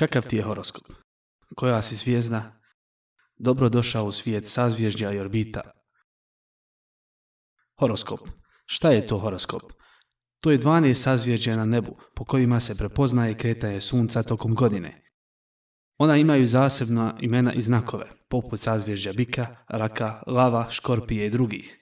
Kakav ti je horoskop? Koja si zvijezda? Dobro došao u svijet sazvježdja i orbita. Horoskop. Šta je to horoskop? To je 12 sazvježdja na nebu po kojima se prepoznaje kretanje sunca tokom godine. Ona imaju zasebna imena i znakove, poput sazvježdja bika, raka, lava, škorpije i drugih.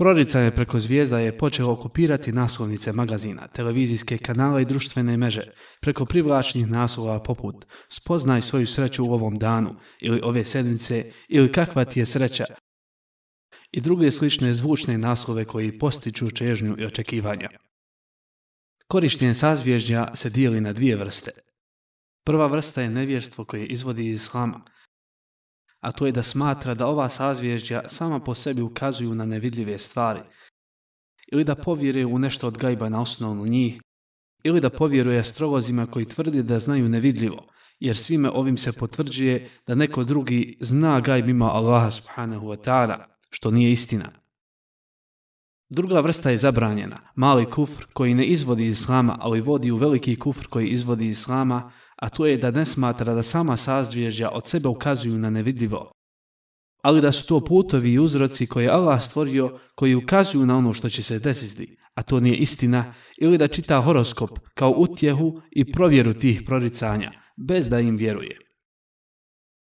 Proricanje preko zvijezda je počelo okupirati naslovnice magazina, televizijske kanale i društvene meže preko privlačnih naslova poput Spoznaj svoju sreću u ovom danu ili ove sedmice ili kakva ti je sreća i druge slične zvučne naslove koji postiču čežnju i očekivanja. Korištenje sazvježdja se dijeli na dvije vrste. Prva vrsta je nevjerstvo koje izvodi iz slama a to je da smatra da ova sazvježđa sama po sebi ukazuju na nevidljive stvari, ili da povjeruje u nešto od gajba na osnovnu njih, ili da povjeruje astrolozima koji tvrdi da znaju nevidljivo, jer svime ovim se potvrđuje da neko drugi zna gajb ima Allaha subhanahu wa ta'ala, što nije istina. Druga vrsta je zabranjena, mali kufr koji ne izvodi islama, ali vodi u veliki kufr koji izvodi islama, a to je da ne smatra da sama sazdvježja od sebe ukazuju na nevidljivo, ali da su to putovi i uzroci koje Allah stvorio koji ukazuju na ono što će se desiti, a to nije istina, ili da čita horoskop kao utjehu i provjeru tih proricanja, bez da im vjeruje.